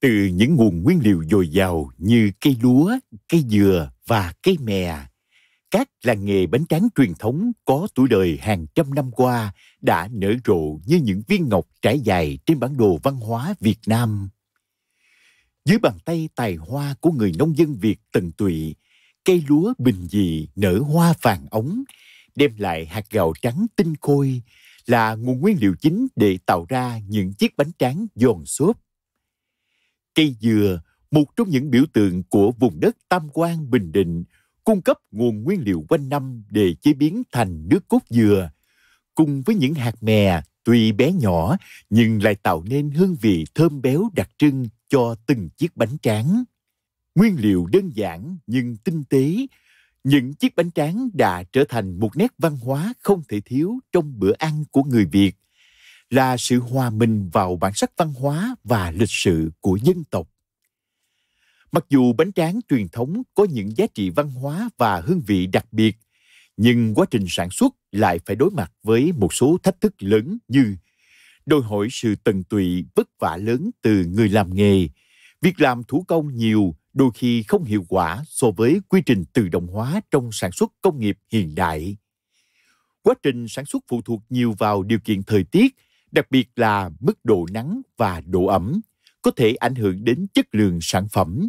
từ những nguồn nguyên liệu dồi dào như cây lúa, cây dừa và cây mè. Các làng nghề bánh tráng truyền thống có tuổi đời hàng trăm năm qua đã nở rộ như những viên ngọc trải dài trên bản đồ văn hóa Việt Nam. Dưới bàn tay tài hoa của người nông dân Việt tận tụy, cây lúa bình dị nở hoa vàng ống, đem lại hạt gạo trắng tinh khôi là nguồn nguyên liệu chính để tạo ra những chiếc bánh tráng giòn xốp Cây dừa, một trong những biểu tượng của vùng đất Tam Quan, Bình Định, cung cấp nguồn nguyên liệu quanh năm để chế biến thành nước cốt dừa. Cùng với những hạt mè tuy bé nhỏ nhưng lại tạo nên hương vị thơm béo đặc trưng cho từng chiếc bánh tráng. Nguyên liệu đơn giản nhưng tinh tế, những chiếc bánh tráng đã trở thành một nét văn hóa không thể thiếu trong bữa ăn của người Việt – là sự hòa mình vào bản sắc văn hóa và lịch sử của dân tộc. Mặc dù bánh tráng truyền thống có những giá trị văn hóa và hương vị đặc biệt, nhưng quá trình sản xuất lại phải đối mặt với một số thách thức lớn như đòi hỏi sự tận tụy vất vả lớn từ người làm nghề, việc làm thủ công nhiều đôi khi không hiệu quả so với quy trình tự động hóa trong sản xuất công nghiệp hiện đại. Quá trình sản xuất phụ thuộc nhiều vào điều kiện thời tiết đặc biệt là mức độ nắng và độ ẩm, có thể ảnh hưởng đến chất lượng sản phẩm.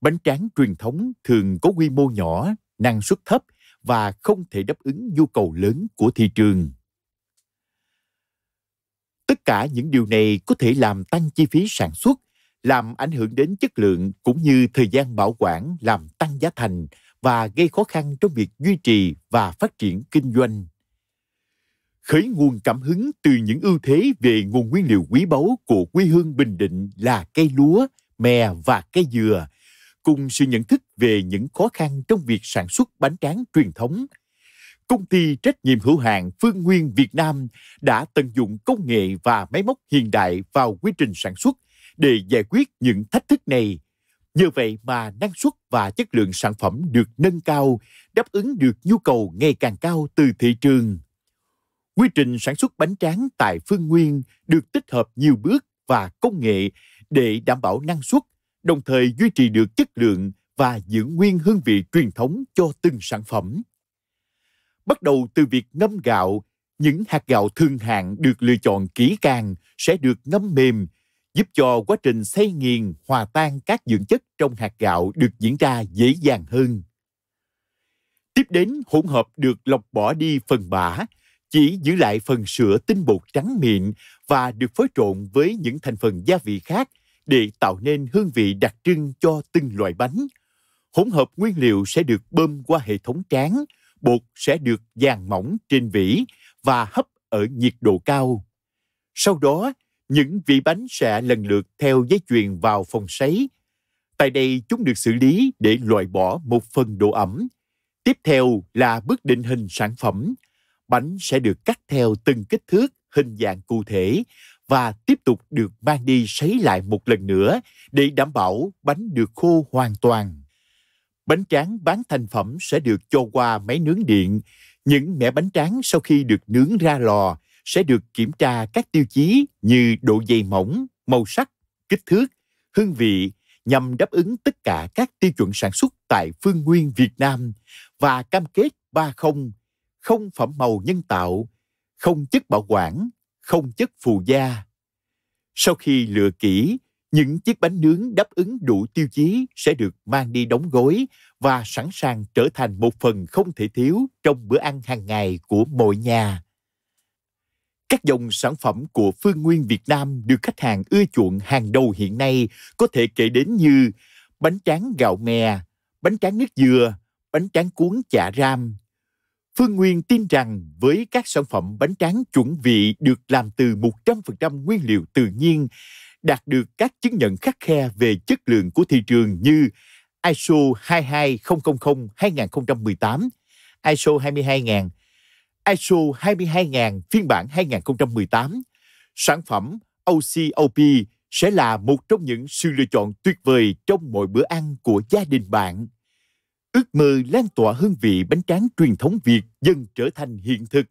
Bánh tráng truyền thống thường có quy mô nhỏ, năng suất thấp và không thể đáp ứng nhu cầu lớn của thị trường. Tất cả những điều này có thể làm tăng chi phí sản xuất, làm ảnh hưởng đến chất lượng cũng như thời gian bảo quản làm tăng giá thành và gây khó khăn trong việc duy trì và phát triển kinh doanh khởi nguồn cảm hứng từ những ưu thế về nguồn nguyên liệu quý báu của quê hương Bình Định là cây lúa, mè và cây dừa, cùng sự nhận thức về những khó khăn trong việc sản xuất bánh tráng truyền thống. Công ty trách nhiệm hữu hạn Phương Nguyên Việt Nam đã tận dụng công nghệ và máy móc hiện đại vào quy trình sản xuất để giải quyết những thách thức này. Nhờ vậy mà năng suất và chất lượng sản phẩm được nâng cao, đáp ứng được nhu cầu ngày càng cao từ thị trường. Quy trình sản xuất bánh tráng tại Phương Nguyên được tích hợp nhiều bước và công nghệ để đảm bảo năng suất, đồng thời duy trì được chất lượng và giữ nguyên hương vị truyền thống cho từng sản phẩm. Bắt đầu từ việc ngâm gạo, những hạt gạo thương hạng được lựa chọn kỹ càng sẽ được ngâm mềm, giúp cho quá trình xây nghiền hòa tan các dưỡng chất trong hạt gạo được diễn ra dễ dàng hơn. Tiếp đến, hỗn hợp được lọc bỏ đi phần bã, chỉ giữ lại phần sữa tinh bột trắng mịn và được phối trộn với những thành phần gia vị khác để tạo nên hương vị đặc trưng cho từng loại bánh. Hỗn hợp nguyên liệu sẽ được bơm qua hệ thống tráng, bột sẽ được dàn mỏng trên vỉ và hấp ở nhiệt độ cao. Sau đó, những vị bánh sẽ lần lượt theo dây chuyền vào phòng sấy. Tại đây chúng được xử lý để loại bỏ một phần độ ẩm. Tiếp theo là bước định hình sản phẩm, bánh sẽ được cắt theo từng kích thước, hình dạng cụ thể và tiếp tục được mang đi sấy lại một lần nữa để đảm bảo bánh được khô hoàn toàn. Bánh tráng bán thành phẩm sẽ được cho qua máy nướng điện. Những mẻ bánh tráng sau khi được nướng ra lò sẽ được kiểm tra các tiêu chí như độ dày mỏng, màu sắc, kích thước, hương vị nhằm đáp ứng tất cả các tiêu chuẩn sản xuất tại phương nguyên Việt Nam và cam kết ba không không phẩm màu nhân tạo, không chất bảo quản, không chất phù gia. Sau khi lựa kỹ, những chiếc bánh nướng đáp ứng đủ tiêu chí sẽ được mang đi đóng gói và sẵn sàng trở thành một phần không thể thiếu trong bữa ăn hàng ngày của mọi nhà. Các dòng sản phẩm của Phương Nguyên Việt Nam được khách hàng ưa chuộng hàng đầu hiện nay có thể kể đến như bánh tráng gạo mè, bánh tráng nước dừa, bánh tráng cuốn chả ram, Phương Nguyên tin rằng với các sản phẩm bánh tráng chuẩn vị được làm từ 100% nguyên liệu tự nhiên, đạt được các chứng nhận khắc khe về chất lượng của thị trường như ISO 22000-2018, ISO 22000, ISO 22000 phiên bản 2018, sản phẩm OCOP sẽ là một trong những sự lựa chọn tuyệt vời trong mọi bữa ăn của gia đình bạn. Ước mơ lan tỏa hương vị bánh tráng truyền thống Việt dần trở thành hiện thực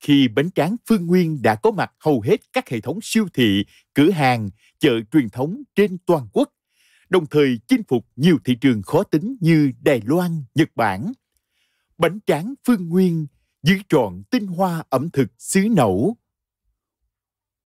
khi bánh tráng Phương Nguyên đã có mặt hầu hết các hệ thống siêu thị, cửa hàng, chợ truyền thống trên toàn quốc, đồng thời chinh phục nhiều thị trường khó tính như Đài Loan, Nhật Bản. Bánh tráng Phương Nguyên giữ trọn tinh hoa ẩm thực xứ nẩu